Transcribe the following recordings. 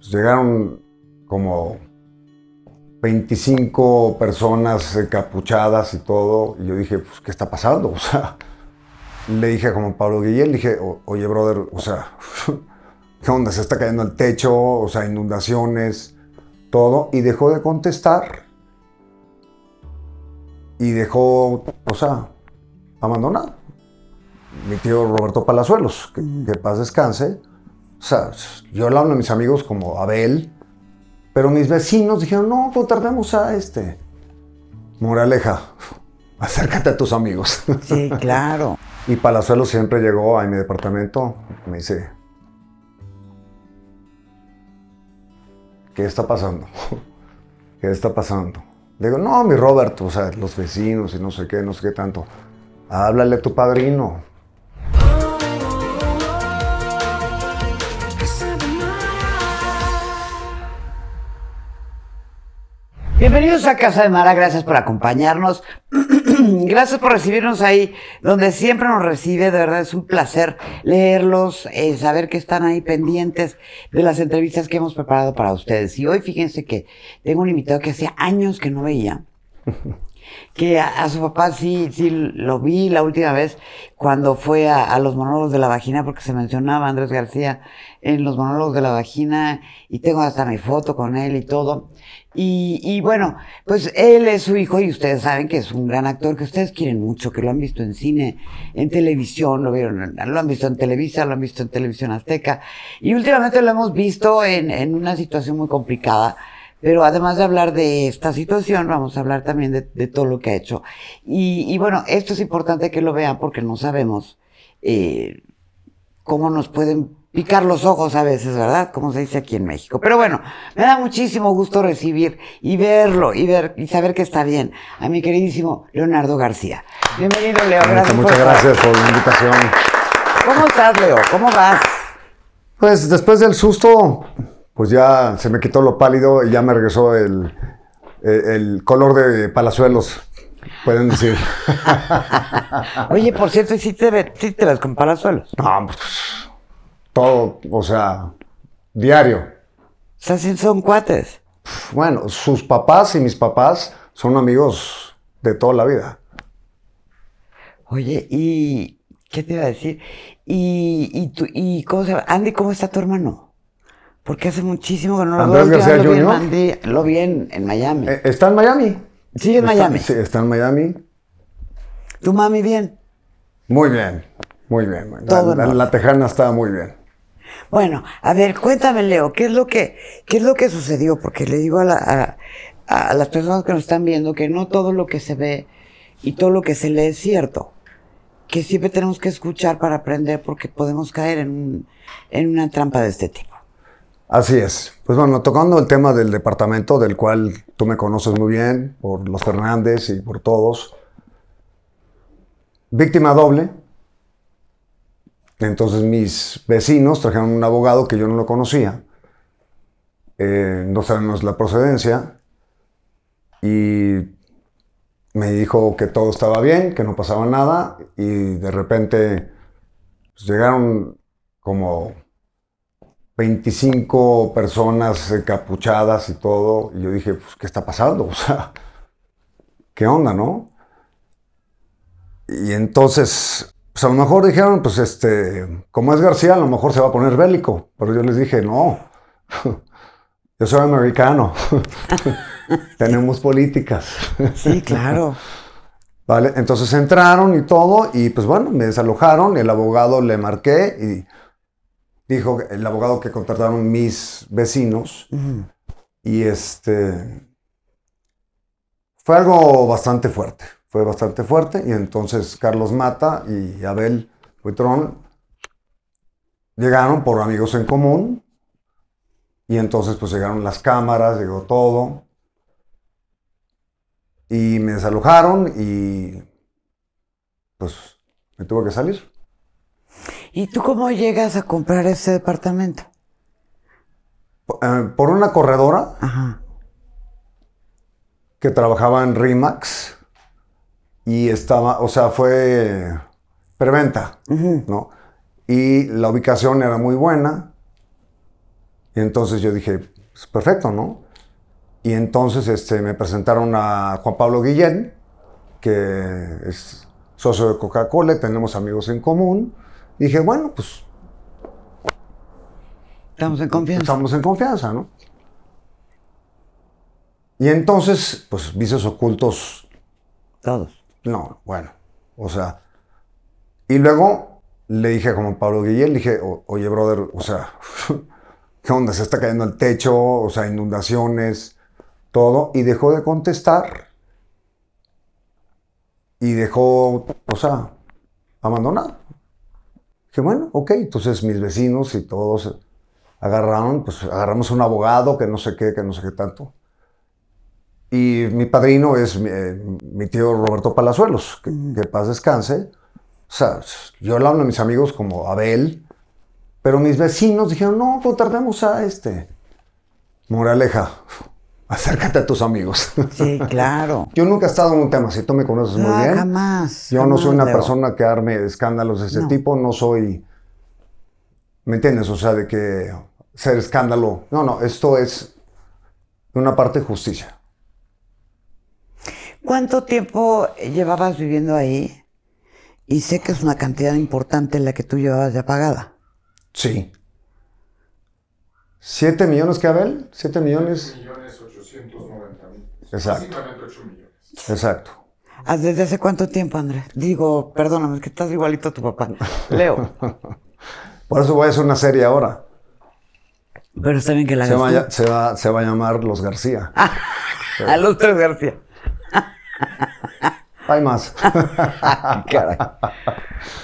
Pues, llegaron como 25 personas capuchadas y todo, y yo dije, pues, ¿qué está pasando? O sea, le dije a Pablo Guillén, le dije, oye, brother, o sea, ¿qué onda? Se está cayendo el techo, o sea, inundaciones, todo, y dejó de contestar. Y dejó, o sea, abandonado. Mi tío Roberto Palazuelos, que, que paz descanse, o sea, yo le hablo a mis amigos como Abel, pero mis vecinos dijeron, no, pues tardemos a este. Moraleja, acércate a tus amigos. Sí, claro. y Palazuelo siempre llegó a mi departamento, me dice, ¿qué está pasando? ¿Qué está pasando? Le digo, no, mi Roberto, o sea, los vecinos y no sé qué, no sé qué tanto. Háblale a tu padrino. Bienvenidos a Casa de Mara, gracias por acompañarnos. gracias por recibirnos ahí, donde siempre nos recibe, de verdad es un placer leerlos, eh, saber que están ahí pendientes de las entrevistas que hemos preparado para ustedes. Y hoy fíjense que tengo un invitado que hacía años que no veía que a, su papá sí, sí lo vi la última vez cuando fue a, a, los monólogos de la vagina, porque se mencionaba Andrés García en los monólogos de la vagina, y tengo hasta mi foto con él y todo. Y, y bueno, pues él es su hijo y ustedes saben que es un gran actor, que ustedes quieren mucho, que lo han visto en cine, en televisión, lo vieron, lo han visto en Televisa, lo han visto en Televisión Azteca, y últimamente lo hemos visto en, en una situación muy complicada pero además de hablar de esta situación, vamos a hablar también de, todo lo que ha hecho. Y, bueno, esto es importante que lo vean porque no sabemos eh, cómo nos pueden picar los ojos a veces, ¿verdad? Como se dice aquí en México. Pero bueno, me da muchísimo gusto recibir y verlo y ver y saber que está bien a mi queridísimo Leonardo García. Bienvenido, Leo. gracias muchas gracias por la invitación. ¿Cómo estás, Leo? ¿Cómo vas? Pues después del susto pues ya se me quitó lo pálido y ya me regresó el, color de palazuelos, pueden decir. Oye, por cierto, ¿y te, sí te las con palazuelos? No, pues, todo, o sea, diario. O son cuates. Bueno, sus papás y mis papás son amigos de toda la vida. Oye, ¿y qué te iba a decir? ¿Y, y, y cómo se Andy, ¿cómo está tu hermano? Porque hace muchísimo que no lo Andrés veo. García lo, lo vi en, Miami. Eh, ¿Está en Miami? Sí, en Miami. Sí, está en Miami. ¿Tu mami bien? Muy bien, muy bien. La, tejana estaba muy bien. Bueno, a ver, cuéntame, Leo, ¿qué es lo que, qué es lo que sucedió? Porque le digo a, las personas que nos están viendo que no todo lo que se ve y todo lo que se lee es cierto que siempre tenemos que escuchar para aprender porque podemos caer en, en una trampa de este tipo. Así es. Pues bueno, tocando el tema del departamento, del cual tú me conoces muy bien, por los Fernández y por todos. Víctima doble. Entonces mis vecinos trajeron un abogado que yo no lo conocía. Eh, no sabemos la procedencia. Y me dijo que todo estaba bien, que no pasaba nada. Y de repente pues, llegaron como 25 personas capuchadas y todo. Y yo dije, pues, ¿qué está pasando? O sea, ¿qué onda, no? Y entonces, pues a lo mejor dijeron, pues este, como es García, a lo mejor se va a poner bélico. Pero yo les dije, no, yo soy americano. Tenemos políticas. sí, claro. Vale, entonces entraron y todo, y pues bueno, me desalojaron, el abogado le marqué y dijo el abogado que contrataron mis vecinos. Y este. Fue algo bastante fuerte. Fue bastante fuerte. Y entonces Carlos Mata y Abel Buitrón llegaron por amigos en común. Y entonces, pues llegaron las cámaras, llegó todo. Y me desalojaron y. Pues me tuve que salir. ¿Y tú cómo llegas a comprar ese departamento? Eh, por una corredora que trabajaba en Remax y estaba, o sea, fue preventa, ¿no? Y la ubicación era muy buena. Y entonces yo dije, es pues, perfecto, ¿no? Y entonces este, me presentaron a Juan Pablo Guillén, que es socio de Coca-Cola, tenemos amigos en común dije, bueno, pues. Estamos en confianza. Estamos en confianza, ¿no? Y entonces, pues, vicios ocultos. Todos. No, bueno. O sea. Y luego le dije como Pablo Guillén, dije, oye, brother, o sea, ¿qué onda? Se está cayendo el techo, o sea, inundaciones, todo. Y dejó de contestar. Y dejó, o sea, abandonado. Dije, bueno, ok, entonces mis vecinos y todos agarraron, pues agarramos un abogado que no sé qué, que no sé qué tanto. Y mi padrino es mi, eh, tío Roberto Palazuelos, que, mm. paz descanse. O sea, yo hablo a mis amigos como Abel, pero mis vecinos dijeron, no, tardemos a este. Moraleja, acércate a tus amigos. Sí, claro. Yo nunca he estado en un tema, si tú me conoces muy bien. Jamás. Yo no soy una persona que arme escándalos de ese tipo, no soy. ¿Me entiendes? O sea, de que ser escándalo. No, no, esto es una parte justicia. ¿Cuánto tiempo llevabas viviendo ahí? Y sé que es una cantidad importante la que tú llevabas ya pagada. Sí. ¿Siete millones, Cabel? ¿Siete millones? Siete millones Exacto. Exacto. Ah, ¿Desde hace cuánto tiempo, Andrés? Digo, perdóname, es que estás igualito a tu papá. Leo. Por eso voy a hacer una serie ahora. Pero está bien que la se va, a, se, va, a llamar Los García. Ah, a los tres García. Hay más.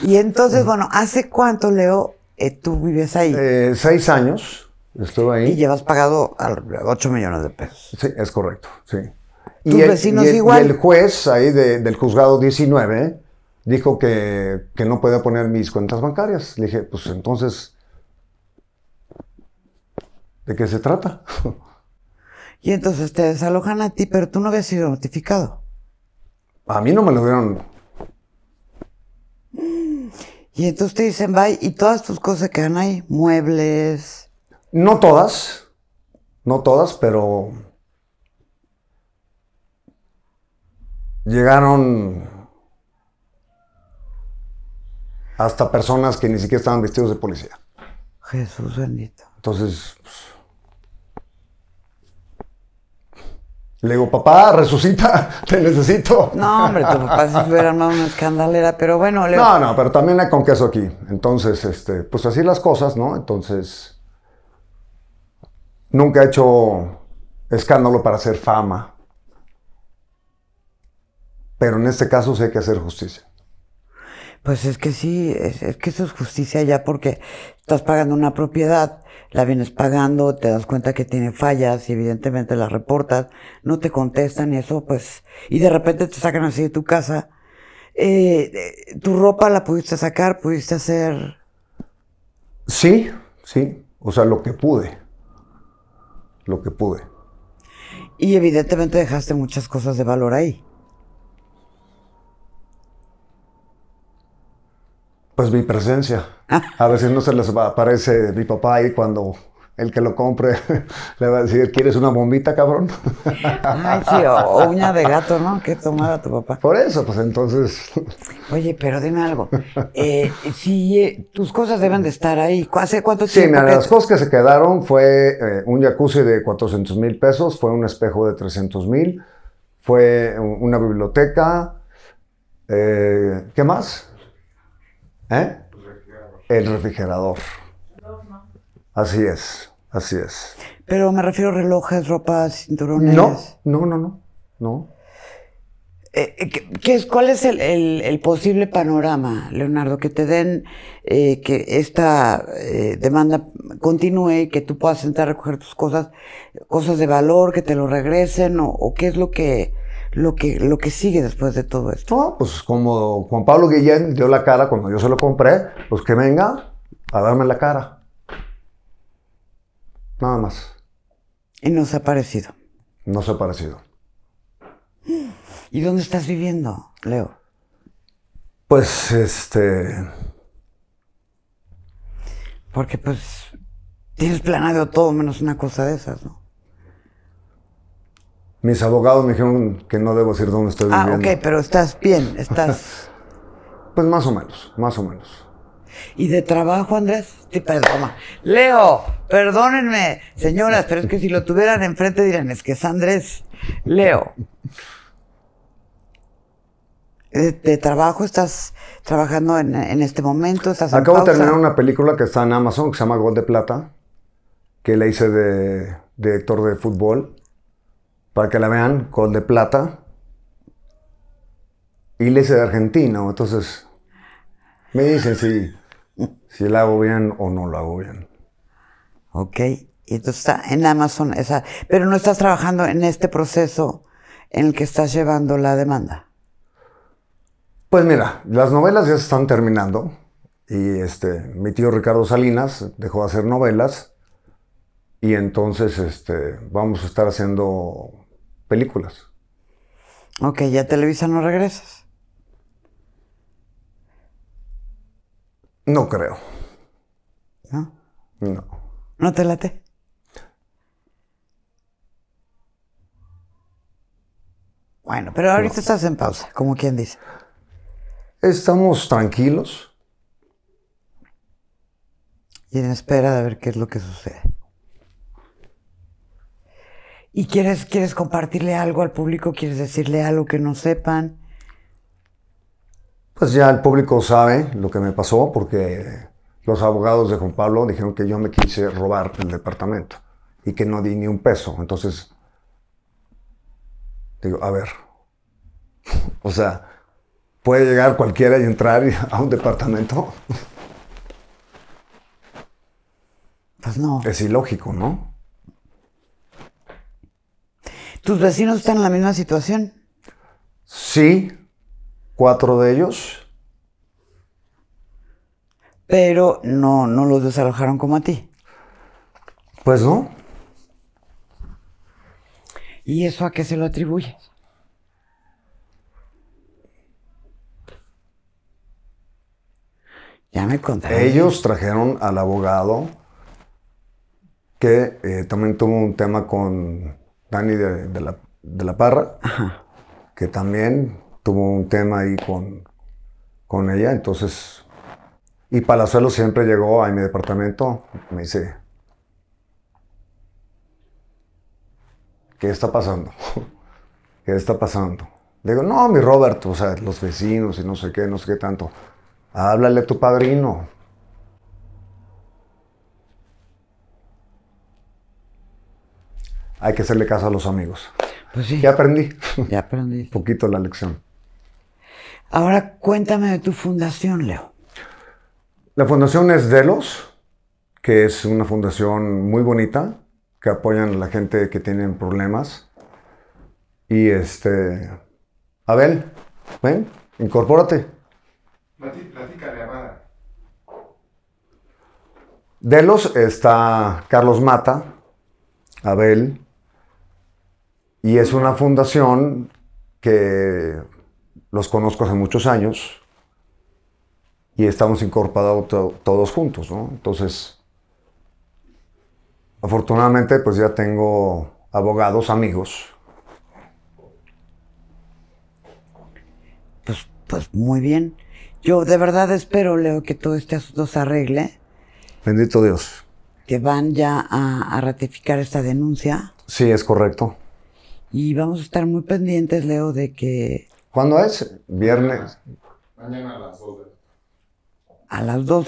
Y entonces, bueno, ¿hace cuánto, Leo, eh, tú vives ahí? Eh, seis años. Estuve ahí. Y llevas pagado 8 millones de pesos. Sí, es correcto, y el, vecinos igual? el juez ahí del juzgado 19 dijo que, que no podía poner mis cuentas bancarias. Le dije, pues entonces, ¿de qué se trata? Y entonces te desalojan a ti, pero tú no habías sido notificado. A mí no me lo dieron. Y entonces te dicen, bye, y todas tus cosas quedan ahí, muebles. No todas, no todas, pero llegaron hasta personas que ni siquiera estaban vestidos de policía. Jesús bendito. Entonces, pues, le digo, papá, resucita, te necesito. No, hombre, tu papá se hubiera armado una escandalera, pero bueno. No, no, pero también hay con queso aquí. Entonces, este, pues así las cosas, ¿no? Entonces, Nunca he hecho escándalo para hacer fama. Pero en este caso sí hay que hacer justicia. Pues es que sí, es, que eso es justicia ya porque estás pagando una propiedad, la vienes pagando, te das cuenta que tiene fallas y evidentemente las reportas, no te contestan y eso pues, y de repente te sacan así de tu casa. Eh, eh, ¿Tu ropa la pudiste sacar? ¿Pudiste hacer...? Sí, sí, o sea, lo que pude lo que pude. Y evidentemente dejaste muchas cosas de valor ahí. Pues mi presencia. A veces no se les aparece mi papá ahí cuando el que lo compre le va a decir, ¿quieres una bombita, cabrón? Ay, sí, o, uña de gato, ¿no? Que tomaba tu papá. Por eso, pues entonces. Oye, pero dime algo. Eh, si tus cosas deben de estar ahí, ¿hace cuánto tiempo? Sí, las cosas que se quedaron fue eh, un jacuzzi de 400 mil pesos, fue un espejo de 300 mil, fue una biblioteca. Eh, ¿Qué más? ¿Eh? El refrigerador. Así es, así es. Pero me refiero a relojes, ropas, cinturones. No, no, no, no. Eh, eh, ¿Cuál es el, posible panorama, Leonardo? Que te den, eh, que esta demanda continúe y que tú puedas entrar a recoger tus cosas, cosas de valor, que te lo regresen, o, qué es lo que, lo que, lo que sigue después de todo esto? No, pues como Juan Pablo Guillén dio la cara cuando yo se lo compré, pues que venga a darme la cara. Nada más. Y no se ha parecido. No se ha parecido. ¿Y dónde estás viviendo, Leo? Pues este. Porque pues tienes planeado todo menos una cosa de esas, ¿no? Mis abogados me dijeron que no debo decir dónde estoy ah, viviendo. Ah, ok, pero estás bien, estás. pues más o menos, más o menos. Y de trabajo, Andrés, te perdón. Leo, perdónenme, señoras, pero es que si lo tuvieran enfrente dirán, es que es Andrés. Leo, eh, de, trabajo estás trabajando en, este momento, estás Acabo de terminar una película que está en Amazon que se llama Gol de Plata, que le hice de, director de fútbol. Para que la vean, Gol de Plata. Y le hice de argentino, entonces me dicen si si la hago bien o no la hago bien. Ok, y tú estás en Amazon esa, pero no estás trabajando en este proceso en el que estás llevando la demanda. Pues mira, las novelas ya se están terminando y este, mi tío Ricardo Salinas dejó de hacer novelas y entonces este, vamos a estar haciendo películas. Ok, ya Televisa no regresas. No creo. ¿No? No. ¿No te late? Bueno, pero ahorita estás en pausa, como quien dice. Estamos tranquilos. Y en espera de ver qué es lo que sucede. ¿Y quieres, quieres compartirle algo al público? ¿Quieres decirle algo que no sepan? Pues ya el público sabe lo que me pasó porque los abogados de Juan Pablo dijeron que yo me quise robar el departamento y que no di ni un peso. Entonces, digo, a ver, o sea, puede llegar cualquiera y entrar a un departamento. Pues no. Es ilógico, ¿no? ¿Tus vecinos están en la misma situación? Sí, cuatro de ellos. Pero no, no los desalojaron como a ti. Pues no. ¿Y eso a qué se lo atribuyes? Ya me contaron. Ellos trajeron al abogado que eh, también tuvo un tema con Dani de, la, de la Parra, que también tuvo un tema ahí con, con ella, entonces... Y Palazuelo siempre llegó a mi departamento, me dice, ¿qué está pasando? ¿Qué está pasando? Le digo, no, mi Roberto, o sea, los vecinos y no sé qué, no sé qué tanto. Háblale a tu padrino. Hay que hacerle caso a los amigos. Pues sí. Ya aprendí. Ya aprendí. Un poquito la lección. Ahora cuéntame de tu fundación, Leo. La fundación es Delos, que es una fundación muy bonita, que apoyan a la gente que tiene problemas. Y este, Abel, ven, incorpórate. Platícale, Amada. Delos está Carlos Mata, Abel, y es una fundación que los conozco hace muchos años y estamos incorporados todos juntos, ¿no? Entonces, afortunadamente, pues ya tengo abogados, amigos. Pues, pues muy bien. Yo de verdad espero, Leo, que todo este asunto se arregle. Bendito Dios. Que van ya a ratificar esta denuncia. Sí, es correcto. Y vamos a estar muy pendientes, Leo, de que ¿Cuándo es? Viernes. Mañana a las 2 de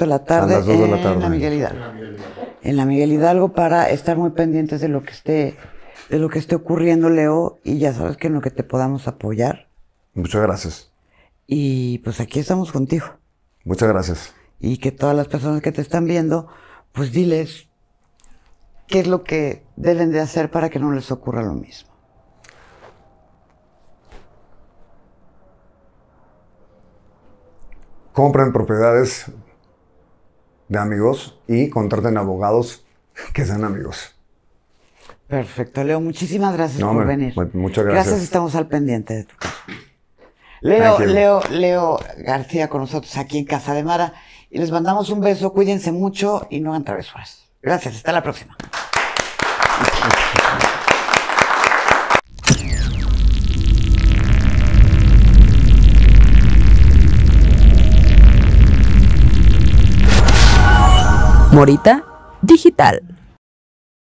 la tarde. A las 2 de la tarde. de la tarde. En la Miguel Hidalgo. En la Miguel Hidalgo para estar muy pendientes de lo que esté, de lo que esté ocurriendo, Leo, y ya sabes que en lo que te podamos apoyar. Muchas gracias. Y pues aquí estamos contigo. Muchas gracias. Y que todas las personas que te están viendo, pues diles qué es lo que deben de hacer para que no les ocurra lo mismo. Compran propiedades de amigos y contraten abogados que sean amigos. Perfecto, Leo. Muchísimas gracias por venir. Muchas gracias. Gracias, estamos al pendiente de tu caso. Leo, Leo, Leo García con nosotros aquí en Casa de Mara. Y les mandamos un beso, cuídense mucho y no hagan travesuras. Gracias, hasta la próxima. Morita Digital.